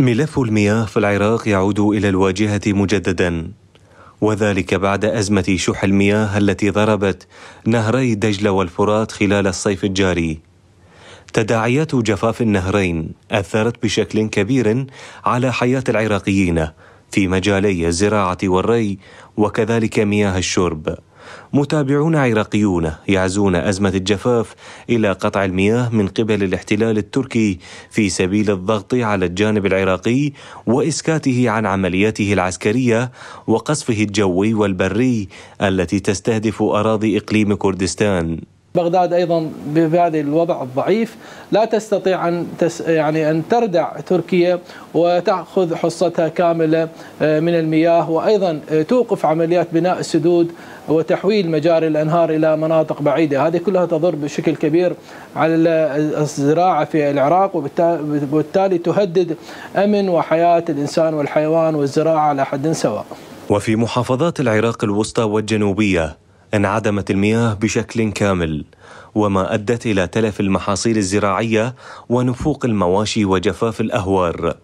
ملف المياه في العراق يعود الى الواجهه مجددا وذلك بعد ازمه شح المياه التي ضربت نهري دجله والفرات خلال الصيف الجاري تداعيات جفاف النهرين اثرت بشكل كبير على حياه العراقيين في مجالي الزراعه والري وكذلك مياه الشرب متابعون عراقيون يعزون أزمة الجفاف إلى قطع المياه من قبل الاحتلال التركي في سبيل الضغط على الجانب العراقي وإسكاته عن عملياته العسكرية وقصفه الجوي والبري التي تستهدف أراضي إقليم كردستان بغداد ايضا بهذا الوضع الضعيف لا تستطيع ان تس يعني ان تردع تركيا وتاخذ حصتها كامله آه، من المياه وايضا آه، توقف عمليات بناء السدود وتحويل مجاري الانهار الى مناطق بعيده، هذه كلها تضر بشكل كبير على الزراعه في العراق وبالتالي تهدد امن وحياه الانسان والحيوان والزراعه على حد سواء. وفي محافظات العراق الوسطى والجنوبيه انعدمت المياه بشكل كامل وما أدت إلى تلف المحاصيل الزراعية ونفوق المواشي وجفاف الأهوار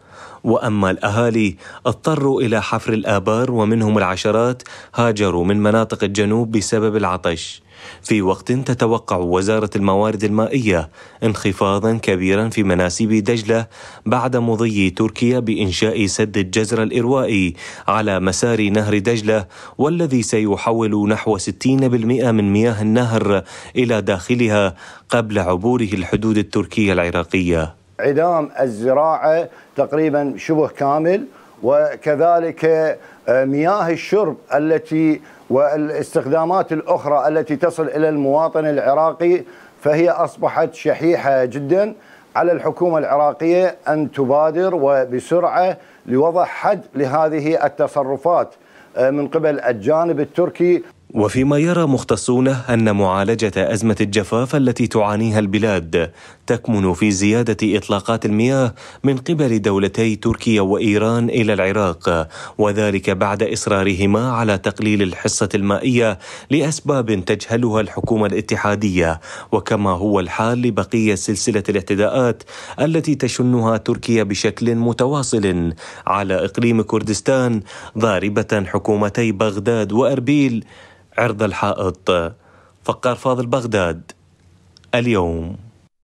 واما الاهالي اضطروا الى حفر الابار ومنهم العشرات هاجروا من مناطق الجنوب بسبب العطش في وقت تتوقع وزاره الموارد المائيه انخفاضا كبيرا في مناسيب دجله بعد مضي تركيا بانشاء سد الجزر الاروائي على مسار نهر دجله والذي سيحول نحو 60% من مياه النهر الى داخلها قبل عبوره الحدود التركيه العراقيه انعدام الزراعه تقريبا شبه كامل وكذلك آه، مياه الشرب التي والاستخدامات الاخرى التي تصل الى المواطن العراقي فهي اصبحت شحيحه جدا على الحكومه العراقيه ان تبادر وبسرعه لوضع حد لهذه التصرفات آه، من قبل الجانب التركي وفيما يرى مختصون ان معالجه ازمه الجفاف التي تعانيها البلاد تكمن في زياده اطلاقات المياه من قبل دولتي تركيا وايران الى العراق وذلك بعد اصرارهما على تقليل الحصه المائيه لاسباب تجهلها الحكومه الاتحاديه وكما هو الحال لبقيه سلسله الاعتداءات التي تشنها تركيا بشكل متواصل على اقليم كردستان ضاربه حكومتي بغداد واربيل عرض الحائط فقار فاضل بغداد اليوم